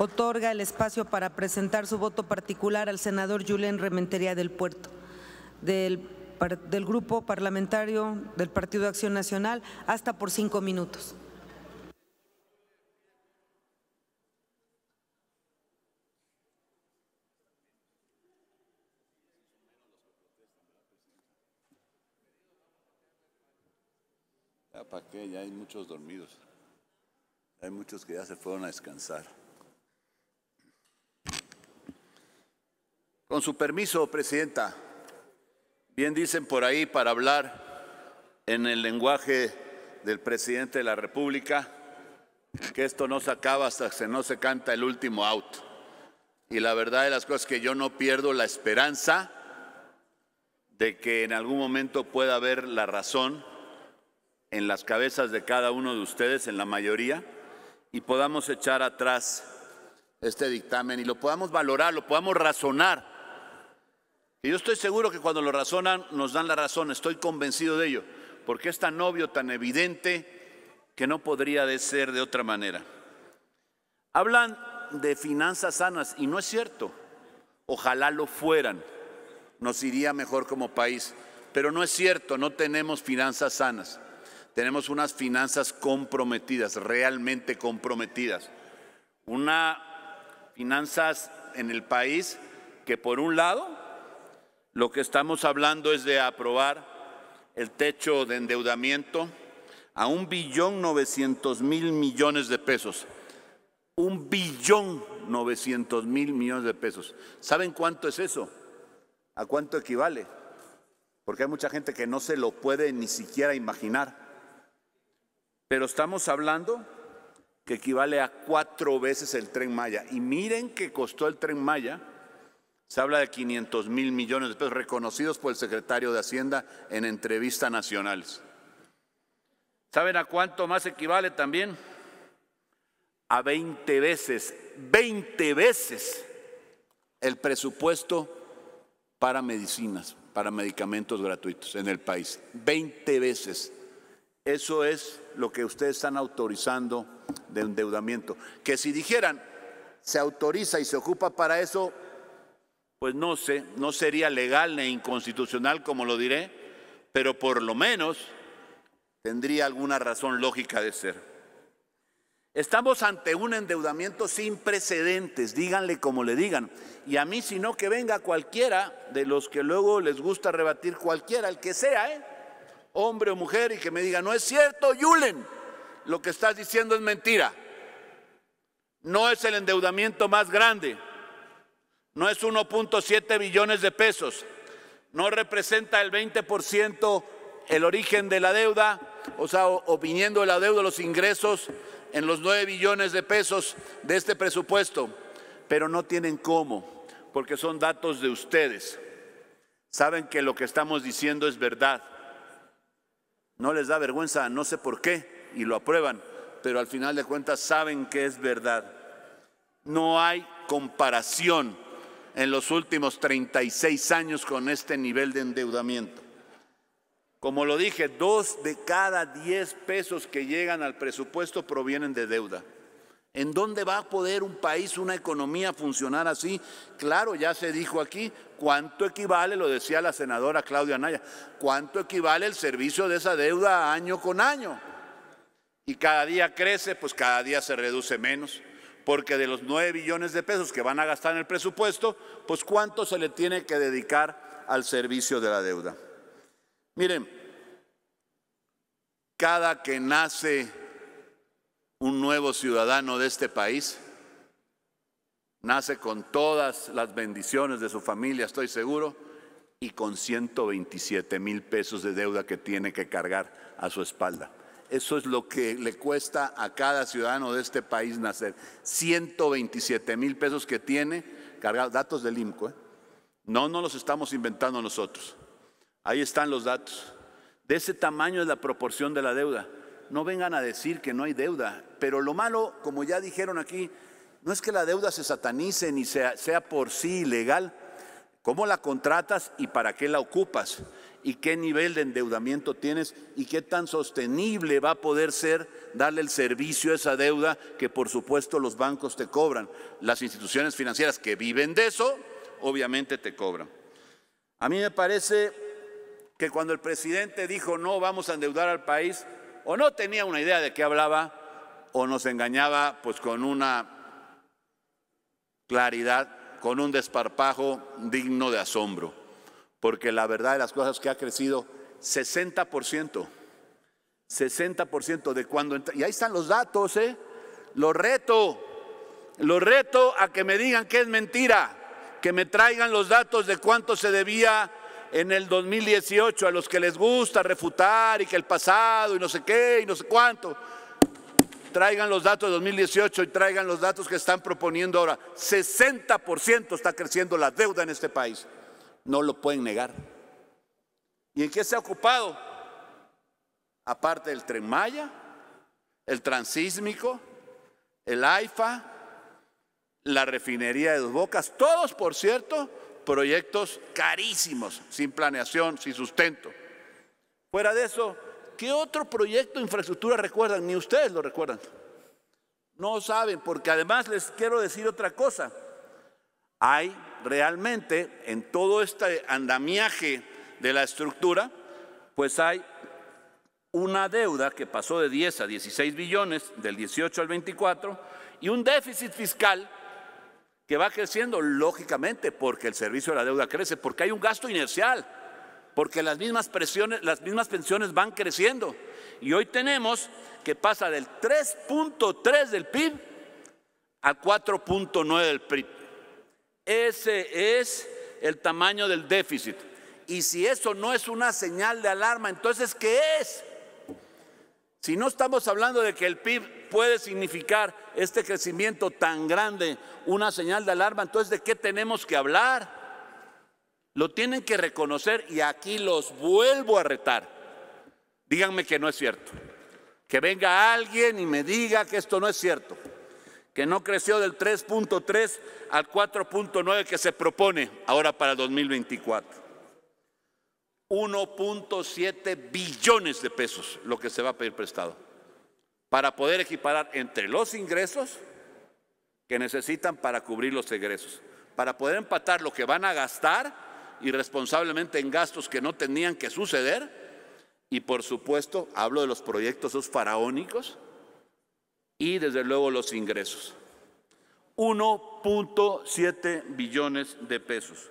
otorga el espacio para presentar su voto particular al senador Julián Rementería del Puerto, del, Grupo Parlamentario del Partido de Acción Nacional, hasta por cinco minutos. ¿Para qué? Ya hay muchos dormidos. Hay muchos que ya se fueron a descansar. Con su permiso, Presidenta, bien dicen por ahí para hablar en el lenguaje del Presidente de la República que esto no se acaba hasta que no se canta el último out. Y la verdad de las cosas es que yo no pierdo la esperanza de que en algún momento pueda haber la razón en las cabezas de cada uno de ustedes, en la mayoría, y podamos echar atrás este dictamen y lo podamos valorar, lo podamos razonar y yo estoy seguro que cuando lo razonan, nos dan la razón, estoy convencido de ello, porque es tan obvio, tan evidente, que no podría de ser de otra manera. Hablan de finanzas sanas y no es cierto. Ojalá lo fueran, nos iría mejor como país, pero no es cierto, no tenemos finanzas sanas. Tenemos unas finanzas comprometidas, realmente comprometidas. Una finanzas en el país que por un lado lo que estamos hablando es de aprobar el techo de endeudamiento a un billón novecientos mil millones de pesos. Un billón novecientos mil millones de pesos. ¿Saben cuánto es eso? ¿A cuánto equivale? Porque hay mucha gente que no se lo puede ni siquiera imaginar. Pero estamos hablando que equivale a cuatro veces el tren Maya. Y miren que costó el tren Maya se habla de 500 mil millones de pesos reconocidos por el secretario de Hacienda en entrevistas nacionales. ¿Saben a cuánto más equivale también? A 20 veces, 20 veces el presupuesto para medicinas, para medicamentos gratuitos en el país. 20 veces. Eso es lo que ustedes están autorizando de endeudamiento. Que si dijeran, se autoriza y se ocupa para eso, pues no sé, no sería legal ni inconstitucional, como lo diré, pero por lo menos tendría alguna razón lógica de ser. Estamos ante un endeudamiento sin precedentes, díganle como le digan. Y a mí, si no, que venga cualquiera de los que luego les gusta rebatir, cualquiera, el que sea, ¿eh? hombre o mujer, y que me diga, no es cierto, Yulen, lo que estás diciendo es mentira. No es el endeudamiento más grande, no es 1.7 billones de pesos, no representa el 20% el origen de la deuda, o sea, opiniendo de la deuda los ingresos en los 9 billones de pesos de este presupuesto, pero no tienen cómo, porque son datos de ustedes. Saben que lo que estamos diciendo es verdad. No les da vergüenza, no sé por qué, y lo aprueban, pero al final de cuentas saben que es verdad. No hay comparación en los últimos 36 años con este nivel de endeudamiento. Como lo dije, dos de cada diez pesos que llegan al presupuesto provienen de deuda. ¿En dónde va a poder un país, una economía funcionar así? Claro, ya se dijo aquí, ¿cuánto equivale, lo decía la senadora Claudia Anaya, cuánto equivale el servicio de esa deuda año con año? Y cada día crece, pues cada día se reduce menos porque de los 9 billones de pesos que van a gastar en el presupuesto, pues cuánto se le tiene que dedicar al servicio de la deuda. Miren, cada que nace un nuevo ciudadano de este país, nace con todas las bendiciones de su familia, estoy seguro, y con 127 mil pesos de deuda que tiene que cargar a su espalda. Eso es lo que le cuesta a cada ciudadano de este país nacer. 127 mil pesos que tiene cargados, datos del IMCO. ¿eh? No, no los estamos inventando nosotros. Ahí están los datos. De ese tamaño es la proporción de la deuda. No vengan a decir que no hay deuda, pero lo malo, como ya dijeron aquí, no es que la deuda se satanice ni sea, sea por sí ilegal, ¿Cómo la contratas y para qué la ocupas? ¿Y qué nivel de endeudamiento tienes? ¿Y qué tan sostenible va a poder ser darle el servicio a esa deuda que por supuesto los bancos te cobran? Las instituciones financieras que viven de eso, obviamente te cobran. A mí me parece que cuando el presidente dijo no vamos a endeudar al país, o no tenía una idea de qué hablaba, o nos engañaba pues con una claridad con un desparpajo digno de asombro, porque la verdad de las cosas que ha crecido 60%, 60% de cuando... Y ahí están los datos, ¿eh? Lo reto, los reto a que me digan que es mentira, que me traigan los datos de cuánto se debía en el 2018 a los que les gusta refutar y que el pasado y no sé qué y no sé cuánto. Traigan los datos de 2018 y traigan los datos que están proponiendo ahora. 60% está creciendo la deuda en este país. No lo pueden negar. ¿Y en qué se ha ocupado? Aparte del tren Maya, el transísmico, el AIFA, la refinería de Dos Bocas, todos, por cierto, proyectos carísimos, sin planeación, sin sustento. Fuera de eso, ¿Qué otro proyecto de infraestructura recuerdan? Ni ustedes lo recuerdan. No saben, porque además les quiero decir otra cosa. Hay realmente en todo este andamiaje de la estructura, pues hay una deuda que pasó de 10 a 16 billones, del 18 al 24, y un déficit fiscal que va creciendo lógicamente porque el servicio de la deuda crece, porque hay un gasto inercial porque las mismas, presiones, las mismas pensiones van creciendo. Y hoy tenemos que pasa del 3.3 del PIB a 4.9 del PIB. Ese es el tamaño del déficit. Y si eso no es una señal de alarma, entonces ¿qué es? Si no estamos hablando de que el PIB puede significar este crecimiento tan grande, una señal de alarma, entonces ¿de qué tenemos que hablar? Lo tienen que reconocer y aquí los vuelvo a retar. Díganme que no es cierto. Que venga alguien y me diga que esto no es cierto. Que no creció del 3.3 al 4.9 que se propone ahora para 2024. 1.7 billones de pesos lo que se va a pedir prestado para poder equiparar entre los ingresos que necesitan para cubrir los egresos, para poder empatar lo que van a gastar irresponsablemente en gastos que no tenían que suceder. Y por supuesto, hablo de los proyectos esos faraónicos y desde luego los ingresos. 1.7 billones de pesos.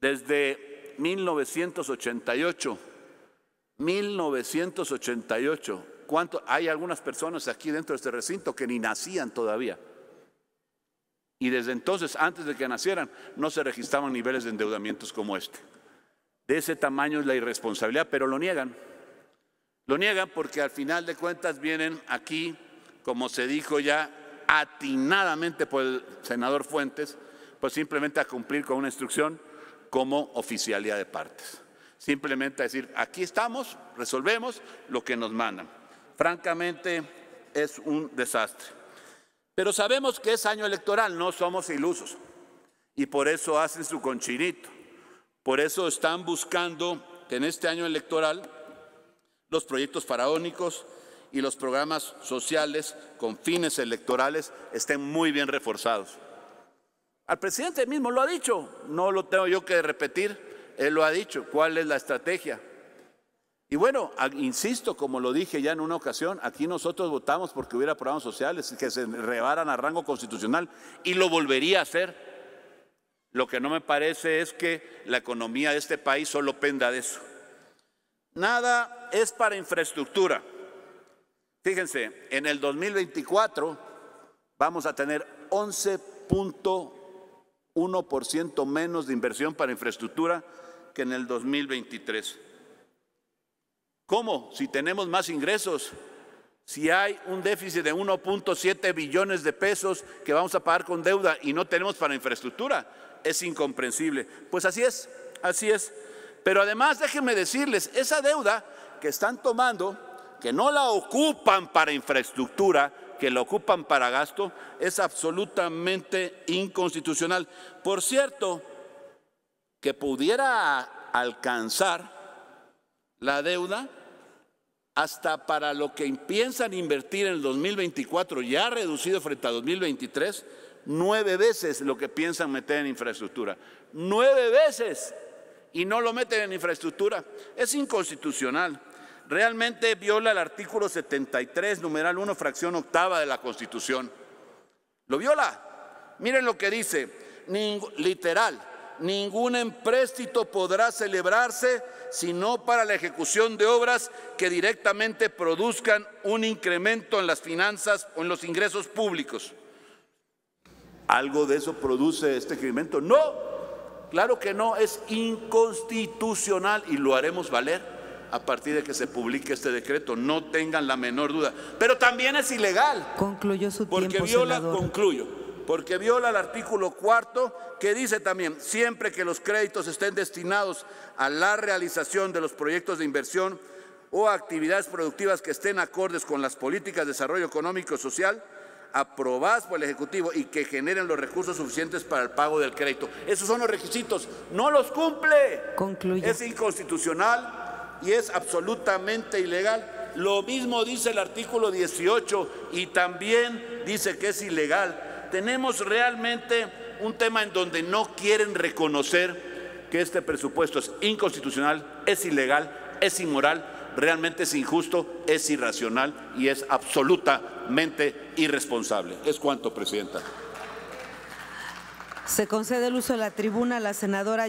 Desde 1988, 1988, ¿cuánto? Hay algunas personas aquí dentro de este recinto que ni nacían todavía. Y desde entonces, antes de que nacieran, no se registraban niveles de endeudamientos como este. De ese tamaño es la irresponsabilidad, pero lo niegan. Lo niegan porque al final de cuentas vienen aquí, como se dijo ya atinadamente por el senador Fuentes, pues simplemente a cumplir con una instrucción como oficialidad de partes. Simplemente a decir, aquí estamos, resolvemos lo que nos mandan. Francamente, es un desastre. Pero sabemos que es año electoral, no somos ilusos. Y por eso hacen su conchinito. Por eso están buscando que en este año electoral los proyectos faraónicos y los programas sociales con fines electorales estén muy bien reforzados. Al presidente mismo lo ha dicho, no lo tengo yo que repetir, él lo ha dicho, cuál es la estrategia. Y bueno, insisto, como lo dije ya en una ocasión, aquí nosotros votamos porque hubiera programas sociales que se rebaran a rango constitucional y lo volvería a hacer. Lo que no me parece es que la economía de este país solo penda de eso. Nada es para infraestructura. Fíjense, en el 2024 vamos a tener 11.1% menos de inversión para infraestructura que en el 2023. ¿Cómo? Si tenemos más ingresos, si hay un déficit de 1.7 billones de pesos que vamos a pagar con deuda y no tenemos para infraestructura, es incomprensible. Pues así es, así es. Pero además déjenme decirles, esa deuda que están tomando, que no la ocupan para infraestructura, que la ocupan para gasto, es absolutamente inconstitucional. Por cierto, que pudiera alcanzar la deuda hasta para lo que piensan invertir en el 2024, ya reducido frente a 2023, nueve veces lo que piensan meter en infraestructura. Nueve veces. Y no lo meten en infraestructura. Es inconstitucional. Realmente viola el artículo 73, numeral 1, fracción octava de la Constitución. Lo viola. Miren lo que dice, literal ningún empréstito podrá celebrarse sino para la ejecución de obras que directamente produzcan un incremento en las finanzas o en los ingresos públicos. ¿Algo de eso produce este incremento? No, claro que no, es inconstitucional y lo haremos valer a partir de que se publique este decreto, no tengan la menor duda. Pero también es ilegal. Concluyó su tiempo, porque viola, concluyo porque viola el artículo cuarto que dice también, siempre que los créditos estén destinados a la realización de los proyectos de inversión o actividades productivas que estén acordes con las políticas de desarrollo económico y social aprobadas por el Ejecutivo y que generen los recursos suficientes para el pago del crédito. Esos son los requisitos. No los cumple. Es inconstitucional y es absolutamente ilegal. Lo mismo dice el artículo 18 y también dice que es ilegal tenemos realmente un tema en donde no quieren reconocer que este presupuesto es inconstitucional, es ilegal, es inmoral, realmente es injusto, es irracional y es absolutamente irresponsable. Es cuanto, Presidenta. Se concede el uso de la tribuna a la senadora.